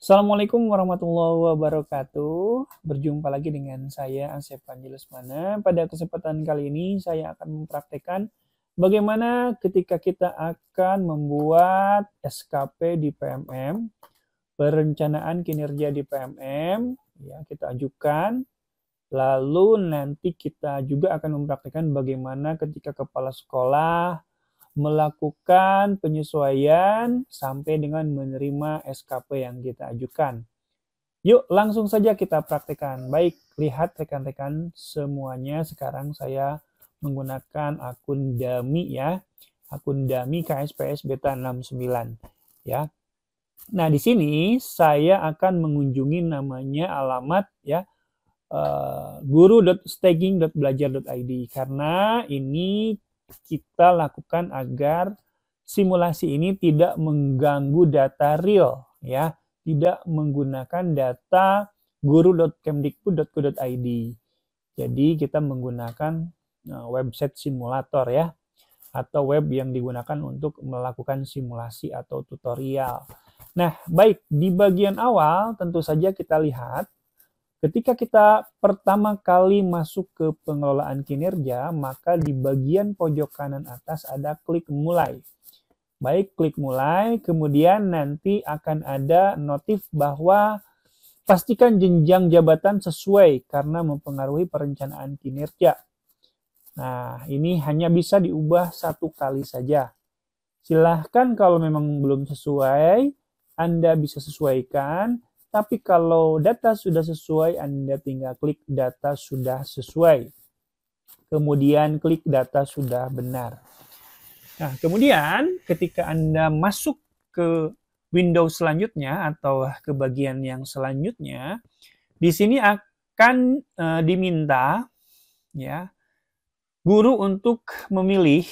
Assalamualaikum warahmatullahi wabarakatuh. Berjumpa lagi dengan saya Asep Mana. Pada kesempatan kali ini saya akan mempraktekkan bagaimana ketika kita akan membuat SKP di PMM, perencanaan kinerja di PMM, ya kita ajukan. Lalu nanti kita juga akan mempraktekkan bagaimana ketika kepala sekolah melakukan penyesuaian sampai dengan menerima SKP yang kita ajukan. Yuk, langsung saja kita praktekan. Baik, lihat rekan-rekan semuanya. Sekarang saya menggunakan akun dummy ya. Akun dummy KSPS Beta 69 ya. Nah, di sini saya akan mengunjungi namanya alamat ya uh, karena ini kita lakukan agar simulasi ini tidak mengganggu data real ya, tidak menggunakan data guru.kemdikbud.go.id. Jadi kita menggunakan eh, website simulator ya atau web yang digunakan untuk melakukan simulasi atau tutorial. Nah, baik di bagian awal tentu saja kita lihat Ketika kita pertama kali masuk ke pengelolaan kinerja, maka di bagian pojok kanan atas ada klik mulai. Baik, klik mulai, kemudian nanti akan ada notif bahwa pastikan jenjang jabatan sesuai karena mempengaruhi perencanaan kinerja. Nah, ini hanya bisa diubah satu kali saja. Silahkan kalau memang belum sesuai, Anda bisa sesuaikan tapi kalau data sudah sesuai, Anda tinggal klik data sudah sesuai. Kemudian klik data sudah benar. Nah, kemudian ketika Anda masuk ke window selanjutnya atau ke bagian yang selanjutnya, di sini akan e, diminta ya guru untuk memilih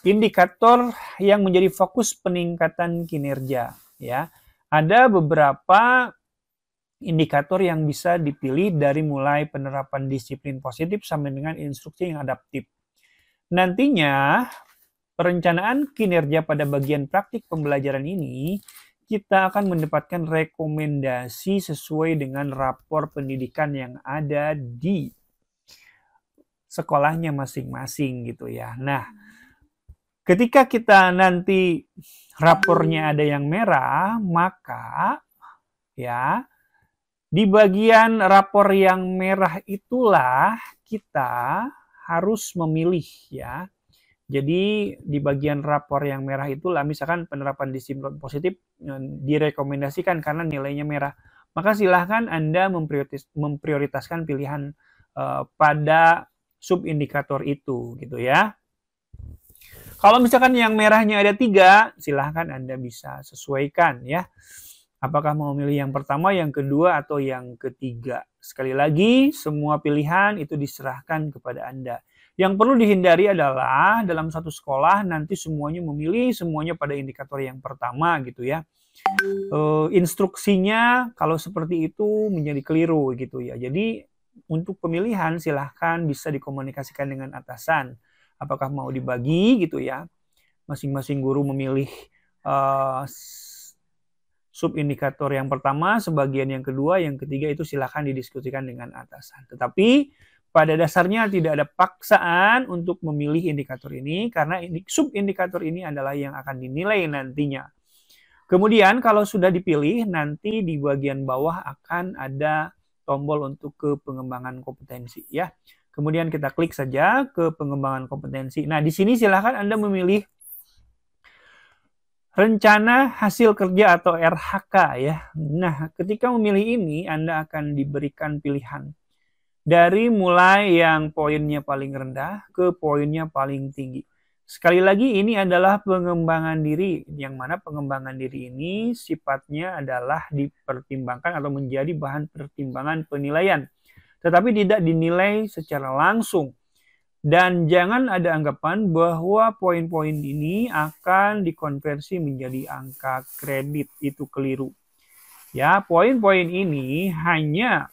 indikator yang menjadi fokus peningkatan kinerja ya ada beberapa indikator yang bisa dipilih dari mulai penerapan disiplin positif sampai dengan instruksi yang adaptif. Nantinya, perencanaan kinerja pada bagian praktik pembelajaran ini kita akan mendapatkan rekomendasi sesuai dengan rapor pendidikan yang ada di sekolahnya masing-masing gitu ya. Nah, ketika kita nanti rapornya ada yang merah, maka ya di bagian rapor yang merah itulah kita harus memilih ya. Jadi di bagian rapor yang merah itulah misalkan penerapan disiplin positif e, direkomendasikan karena nilainya merah. Maka silahkan Anda memprioritaskan pilihan uh, pada subindikator itu gitu ya. Kalau misalkan yang merahnya ada tiga, silahkan Anda bisa sesuaikan ya. Apakah mau memilih yang pertama, yang kedua, atau yang ketiga? Sekali lagi, semua pilihan itu diserahkan kepada Anda. Yang perlu dihindari adalah dalam satu sekolah nanti semuanya memilih semuanya pada indikator yang pertama gitu ya. Eh, instruksinya kalau seperti itu menjadi keliru gitu ya. Jadi untuk pemilihan silahkan bisa dikomunikasikan dengan atasan. Apakah mau dibagi gitu ya? Masing-masing guru memilih eh, subindikator yang pertama, sebagian yang kedua, yang ketiga itu silahkan didiskusikan dengan atasan. Tetapi pada dasarnya tidak ada paksaan untuk memilih indikator ini karena subindikator ini adalah yang akan dinilai nantinya. Kemudian kalau sudah dipilih nanti di bagian bawah akan ada tombol untuk ke pengembangan kompetensi ya. Kemudian kita klik saja ke pengembangan kompetensi. Nah, di sini silahkan Anda memilih rencana hasil kerja atau RHK ya. Nah, ketika memilih ini Anda akan diberikan pilihan dari mulai yang poinnya paling rendah ke poinnya paling tinggi. Sekali lagi ini adalah pengembangan diri yang mana pengembangan diri ini sifatnya adalah dipertimbangkan atau menjadi bahan pertimbangan penilaian tetapi tidak dinilai secara langsung dan jangan ada anggapan bahwa poin-poin ini akan dikonversi menjadi angka kredit. Itu keliru. Ya, poin-poin ini hanya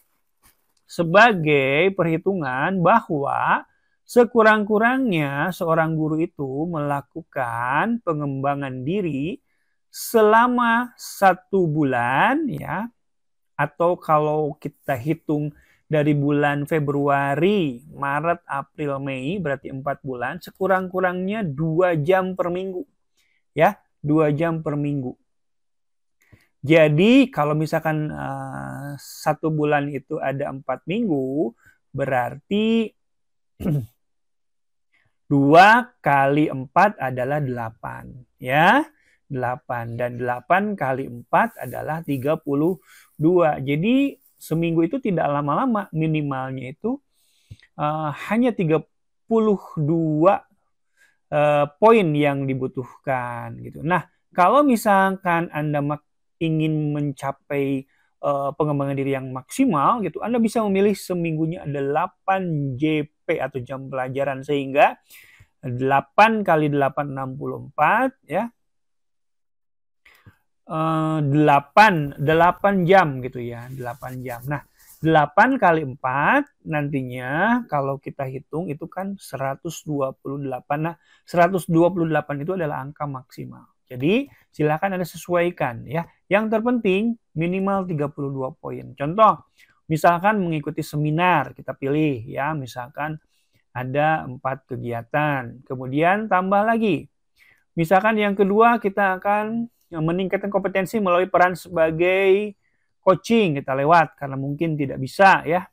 sebagai perhitungan bahwa sekurang-kurangnya seorang guru itu melakukan pengembangan diri selama satu bulan ya atau kalau kita hitung dari bulan Februari, Maret, April, Mei, berarti 4 bulan, sekurang-kurangnya 2 jam per minggu. Ya, 2 jam per minggu. Jadi kalau misalkan uh, satu bulan itu ada empat minggu, berarti dua kali empat adalah delapan, ya delapan dan delapan kali empat adalah tiga puluh dua. Jadi Seminggu itu tidak lama-lama, minimalnya itu uh, hanya 32 uh, eh, poin yang dibutuhkan gitu. Nah, kalau misalkan Anda ingin mencapai uh, pengembangan diri yang maksimal gitu, Anda bisa memilih seminggunya ada 8 JP atau jam pelajaran sehingga 8 kali 8 64 ya 8, eh, 8 jam gitu ya, 8 jam. Nah, 8 kali 4 nantinya kalau kita hitung itu kan 128. Nah, 128 itu adalah angka maksimal. Jadi, silakan Anda sesuaikan ya. Yang terpenting minimal 32 poin. Contoh, misalkan mengikuti seminar kita pilih ya, misalkan ada empat kegiatan. Kemudian tambah lagi. Misalkan yang kedua kita akan meningkatkan kompetensi melalui peran sebagai coaching kita lewat karena mungkin tidak bisa ya.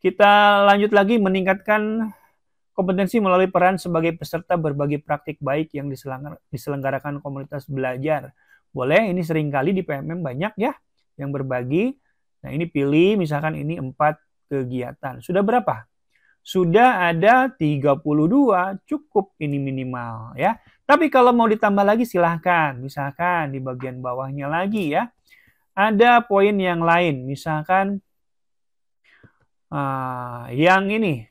Kita lanjut lagi meningkatkan kompetensi melalui peran sebagai peserta berbagai praktik baik yang diselenggarakan komunitas belajar. Boleh, ini seringkali di PMM banyak ya yang berbagi. Nah ini pilih misalkan ini empat kegiatan. Sudah berapa sudah ada 32 cukup ini minimal ya. Tapi kalau mau ditambah lagi silahkan. Misalkan di bagian bawahnya lagi ya. Ada poin yang lain. Misalkan uh, yang ini.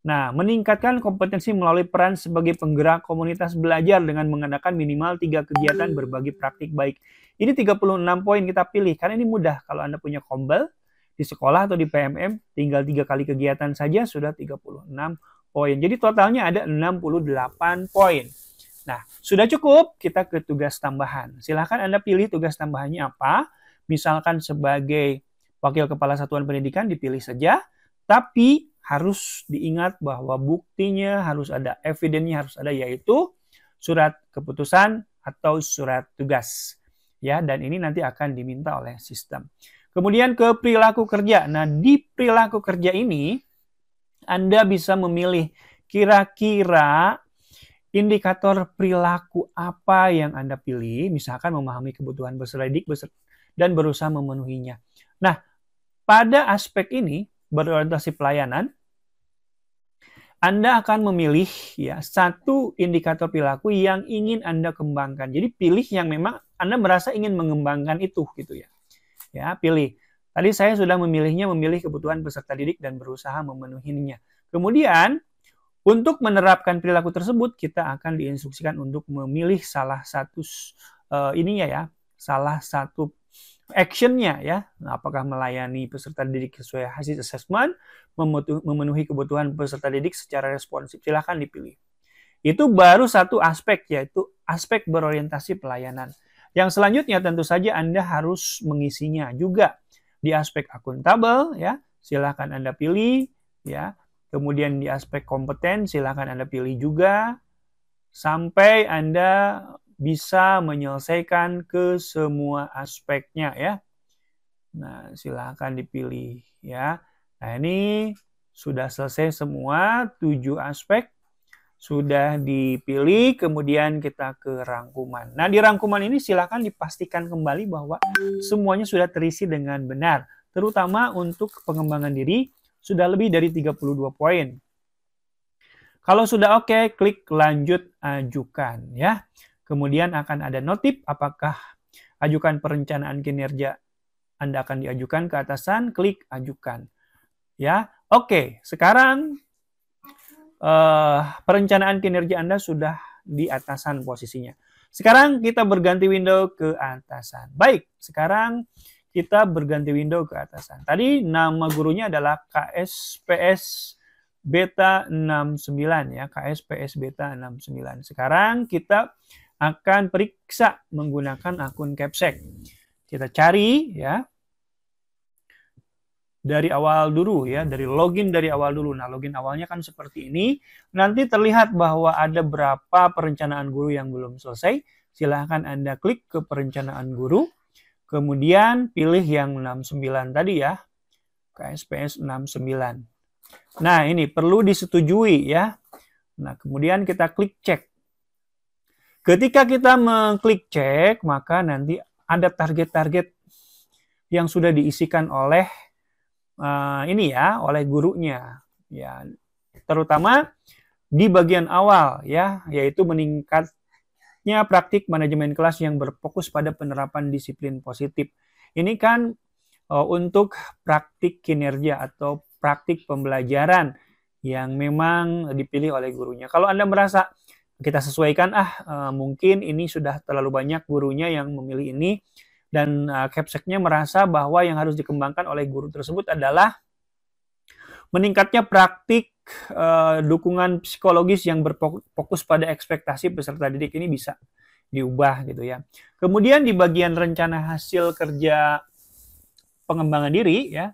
Nah, meningkatkan kompetensi melalui peran sebagai penggerak komunitas belajar dengan mengadakan minimal tiga kegiatan berbagi praktik baik. Ini 36 poin kita pilih karena ini mudah kalau Anda punya kombel di sekolah atau di PMM tinggal tiga kali kegiatan saja sudah 36 poin. Jadi totalnya ada 68 poin. Nah, sudah cukup kita ke tugas tambahan. Silahkan Anda pilih tugas tambahannya apa. Misalkan sebagai wakil kepala satuan pendidikan dipilih saja, tapi harus diingat bahwa buktinya harus ada, evidennya harus ada yaitu surat keputusan atau surat tugas. Ya, dan ini nanti akan diminta oleh sistem. Kemudian ke perilaku kerja. Nah, di perilaku kerja ini Anda bisa memilih kira-kira indikator perilaku apa yang Anda pilih, misalkan memahami kebutuhan berselidik dan berusaha memenuhinya. Nah, pada aspek ini berorientasi pelayanan anda akan memilih ya satu indikator perilaku yang ingin Anda kembangkan. Jadi pilih yang memang Anda merasa ingin mengembangkan itu gitu ya. Ya, pilih. Tadi saya sudah memilihnya memilih kebutuhan peserta didik dan berusaha memenuhinya. Kemudian untuk menerapkan perilaku tersebut kita akan diinstruksikan untuk memilih salah satu uh, ininya ya, salah satu actionnya ya. Nah, apakah melayani peserta didik sesuai hasil assessment, memenuhi kebutuhan peserta didik secara responsif, silahkan dipilih. Itu baru satu aspek yaitu aspek berorientasi pelayanan. Yang selanjutnya tentu saja Anda harus mengisinya juga di aspek akuntabel ya, silahkan Anda pilih ya. Kemudian di aspek kompeten silahkan Anda pilih juga sampai Anda bisa menyelesaikan ke semua aspeknya ya. Nah, silahkan dipilih ya. Nah, ini sudah selesai semua tujuh aspek sudah dipilih, kemudian kita ke rangkuman. Nah, di rangkuman ini silakan dipastikan kembali bahwa semuanya sudah terisi dengan benar, terutama untuk pengembangan diri sudah lebih dari 32 poin. Kalau sudah oke, okay, klik lanjut ajukan ya. Kemudian akan ada notif apakah ajukan perencanaan kinerja Anda akan diajukan ke atasan, klik ajukan. Ya, oke. Okay, sekarang uh, perencanaan kinerja Anda sudah di atasan posisinya. Sekarang kita berganti window ke atasan. Baik, sekarang kita berganti window ke atasan. Tadi nama gurunya adalah KSPS Beta 69 ya, KSPS Beta 69. Sekarang kita akan periksa menggunakan akun Capsec. Kita cari ya, dari awal dulu ya, dari login dari awal dulu. Nah, login awalnya kan seperti ini. Nanti terlihat bahwa ada berapa perencanaan guru yang belum selesai. Silahkan Anda klik ke perencanaan guru. Kemudian pilih yang 69 tadi ya. KSPS 69. Nah, ini perlu disetujui ya. Nah, kemudian kita klik cek. Ketika kita mengklik cek, maka nanti ada target-target yang sudah diisikan oleh uh, ini ya oleh gurunya ya terutama di bagian awal ya yaitu meningkatnya praktik manajemen kelas yang berfokus pada penerapan disiplin positif ini kan uh, untuk praktik kinerja atau praktik pembelajaran yang memang dipilih oleh gurunya kalau anda merasa kita sesuaikan ah uh, mungkin ini sudah terlalu banyak gurunya yang memilih ini dan uh, Capseknya merasa bahwa yang harus dikembangkan oleh guru tersebut adalah meningkatnya praktik uh, dukungan psikologis yang berfokus pada ekspektasi peserta didik ini bisa diubah gitu ya. Kemudian di bagian rencana hasil kerja pengembangan diri ya.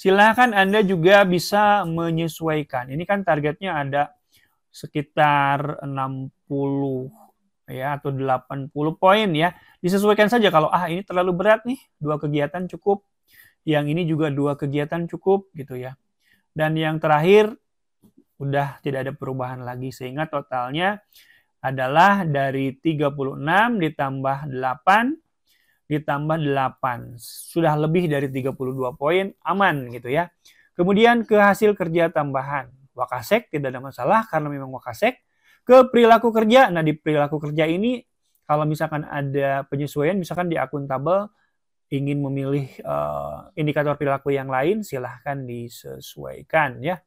Silahkan Anda juga bisa menyesuaikan. Ini kan targetnya ada sekitar 60 ya atau 80 poin ya. Disesuaikan saja kalau ah ini terlalu berat nih, dua kegiatan cukup. Yang ini juga dua kegiatan cukup gitu ya. Dan yang terakhir udah tidak ada perubahan lagi sehingga totalnya adalah dari 36 ditambah 8 ditambah 8. Sudah lebih dari 32 poin, aman gitu ya. Kemudian ke hasil kerja tambahan. Wakasek tidak ada masalah karena memang Wakasek ke perilaku kerja, nah di perilaku kerja ini kalau misalkan ada penyesuaian, misalkan di akuntabel ingin memilih uh, indikator perilaku yang lain, silahkan disesuaikan ya.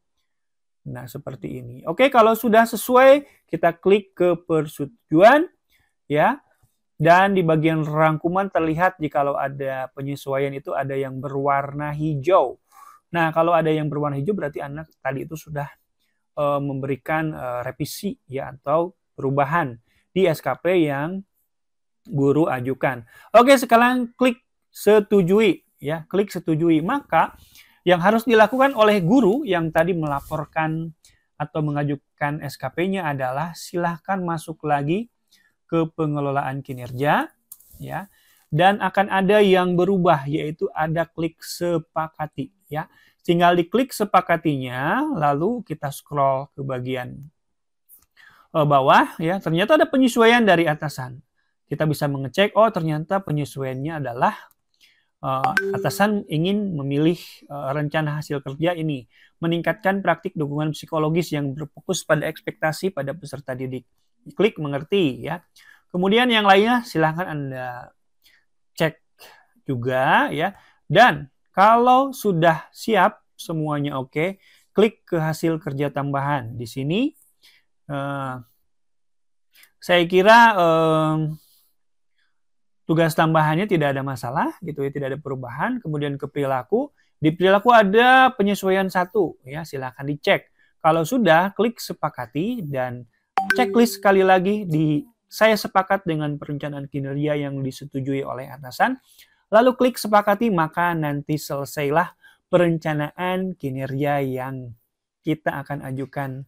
Nah seperti ini. Oke kalau sudah sesuai, kita klik ke persetujuan ya. Dan di bagian rangkuman terlihat jikalau ada penyesuaian itu ada yang berwarna hijau. Nah kalau ada yang berwarna hijau berarti anak tadi itu sudah uh, memberikan uh, revisi ya atau perubahan di SKP yang guru ajukan. Oke, sekarang klik setujui ya, klik setujui. Maka yang harus dilakukan oleh guru yang tadi melaporkan atau mengajukan SKP-nya adalah silahkan masuk lagi ke pengelolaan kinerja ya dan akan ada yang berubah yaitu ada klik sepakati ya Tinggal diklik sepakatinya, lalu kita scroll ke bagian eh, bawah ya. Ternyata ada penyesuaian dari atasan. Kita bisa mengecek oh ternyata penyesuaiannya adalah uh, atasan ingin memilih uh, rencana hasil kerja ini, meningkatkan praktik dukungan psikologis yang berfokus pada ekspektasi pada peserta didik. Klik mengerti ya. Kemudian yang lainnya silahkan Anda cek juga ya. Dan kalau sudah siap, semuanya oke, klik ke hasil kerja tambahan. Di sini, eh, saya kira tugas tambahannya tidak ada masalah, gitu ya, tidak ada perubahan. Kemudian ke perilaku, di perilaku ada penyesuaian satu, ya silahkan dicek. Kalau sudah, klik sepakati dan checklist sekali lagi di saya sepakat dengan perencanaan kinerja yang disetujui oleh atasan Lalu klik sepakati, maka nanti selesailah perencanaan kinerja yang kita akan ajukan,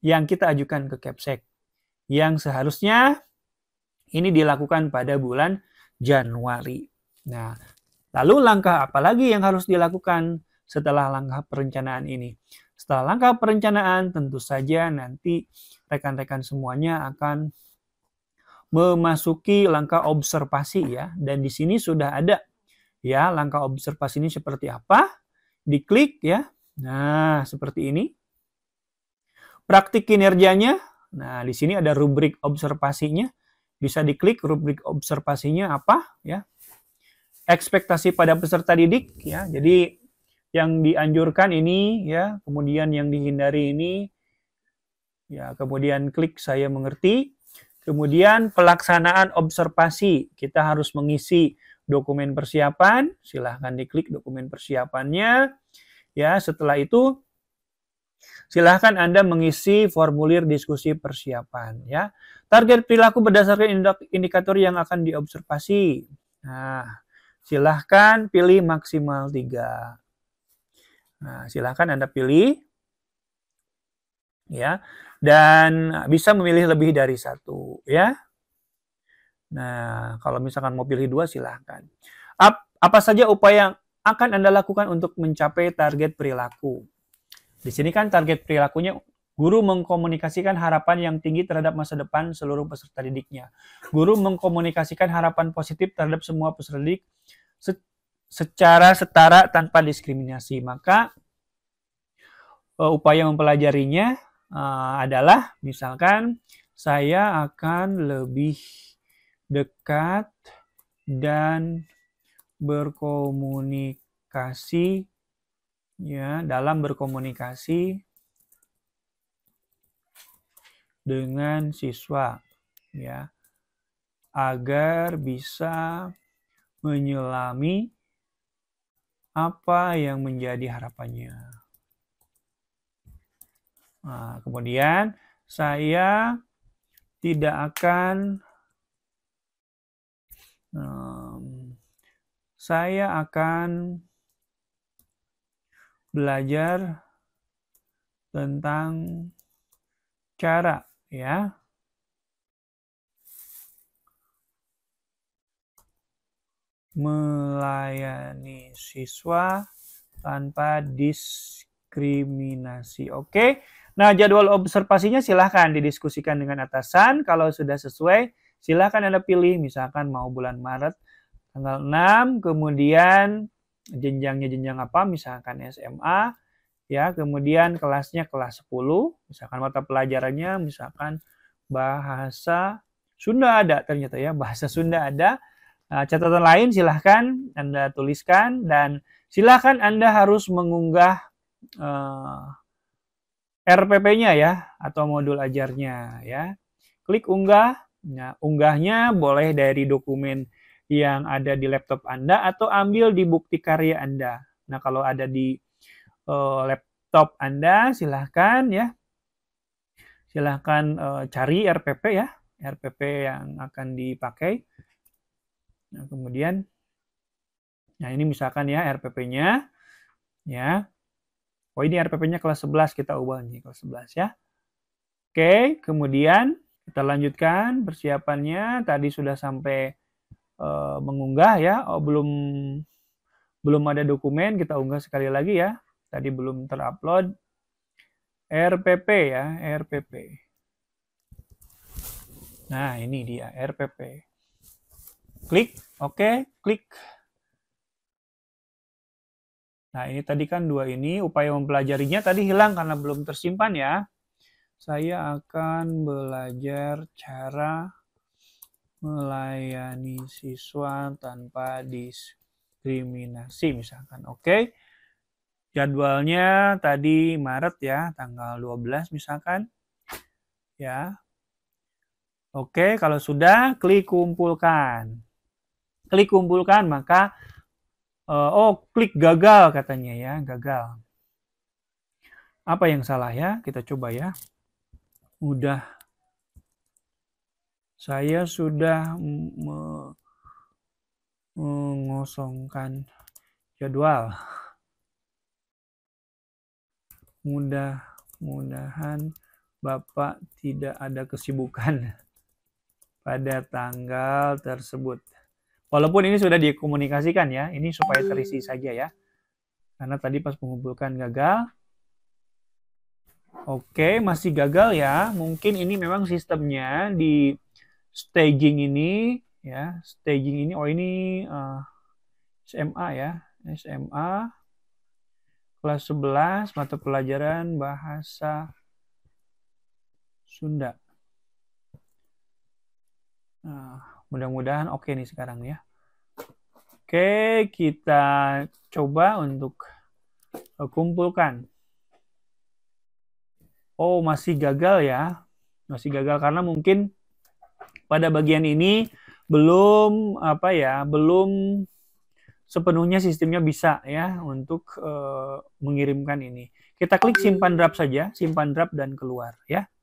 yang kita ajukan ke Capsec. Yang seharusnya ini dilakukan pada bulan Januari. Nah, lalu langkah apa lagi yang harus dilakukan setelah langkah perencanaan ini? Setelah langkah perencanaan, tentu saja nanti rekan-rekan semuanya akan memasuki langkah observasi ya dan di sini sudah ada ya langkah observasi ini seperti apa diklik ya nah seperti ini praktik kinerjanya nah di sini ada rubrik observasinya bisa diklik rubrik observasinya apa ya ekspektasi pada peserta didik ya jadi yang dianjurkan ini ya kemudian yang dihindari ini ya kemudian klik saya mengerti Kemudian pelaksanaan observasi, kita harus mengisi dokumen persiapan, silahkan diklik dokumen persiapannya. Ya, setelah itu silahkan Anda mengisi formulir diskusi persiapan. Ya, target perilaku berdasarkan indikator yang akan diobservasi. Nah, silahkan pilih maksimal tiga. Nah, silahkan Anda pilih ya dan bisa memilih lebih dari satu ya nah kalau misalkan mau pilih dua silahkan Ap, apa saja upaya yang akan anda lakukan untuk mencapai target perilaku di sini kan target perilakunya Guru mengkomunikasikan harapan yang tinggi terhadap masa depan seluruh peserta didiknya. Guru mengkomunikasikan harapan positif terhadap semua peserta didik secara setara tanpa diskriminasi. Maka e, upaya mempelajarinya Eh, adalah misalkan saya akan lebih dekat dan berkomunikasi ya dalam berkomunikasi dengan siswa ya agar bisa menyelami apa yang menjadi harapannya. Nah, kemudian saya tidak akan um, saya akan belajar tentang cara ya melayani siswa tanpa diskriminasi. Oke. Okay? Nah, jadwal observasinya silahkan didiskusikan dengan atasan. Kalau sudah sesuai, silahkan Anda pilih. Misalkan mau bulan Maret tanggal 6, kemudian jenjangnya jenjang apa, misalkan SMA, ya kemudian kelasnya kelas 10, misalkan mata pelajarannya, misalkan bahasa Sunda ada ternyata ya, bahasa Sunda ada. Nah, catatan lain silahkan Anda tuliskan dan silahkan Anda harus mengunggah uh, RPP-nya ya atau modul ajarnya ya. Klik unggah. Nah, unggahnya boleh dari dokumen yang ada di laptop Anda atau ambil di bukti karya Anda. Nah, kalau ada di uh, laptop Anda silahkan ya. Silahkan uh, cari RPP ya, RPP yang akan dipakai. Nah, kemudian nah ini misalkan ya RPP-nya ya. Oh ini RPP-nya kelas 11 kita ubah nih kelas 11 ya. Oke, kemudian kita lanjutkan persiapannya. Tadi sudah sampai e, mengunggah ya. Oh belum belum ada dokumen kita unggah sekali lagi ya. Tadi belum terupload RPP ya, RPP. Nah, ini dia RPP. Klik, oke, klik Nah, ini tadi kan dua ini, upaya mempelajarinya tadi hilang karena belum tersimpan ya. Saya akan belajar cara melayani siswa tanpa diskriminasi misalkan. Oke. Jadwalnya tadi Maret ya, tanggal 12 misalkan. Ya. Oke, kalau sudah klik kumpulkan. Klik kumpulkan maka uh, oh klik gagal katanya ya, gagal. Apa yang salah ya? Kita coba ya. Udah saya sudah me mengosongkan jadwal. Mudah-mudahan Bapak tidak ada kesibukan pada tanggal tersebut. Walaupun ini sudah dikomunikasikan ya, ini supaya terisi saja ya. Karena tadi pas mengumpulkan gagal. Oke, masih gagal ya. Mungkin ini memang sistemnya di staging ini ya, staging ini oh ini uh, eh, SMA ya, SMA kelas 11 mata pelajaran bahasa Sunda. Nah, Mudah-mudahan oke okay nih sekarang ya. Oke, kita coba untuk eh, kumpulkan. Oh, masih gagal ya. Masih gagal karena mungkin pada bagian ini belum apa ya, belum sepenuhnya sistemnya bisa ya untuk uh, mengirimkan ini. Kita klik simpan draft saja, simpan draft dan keluar ya.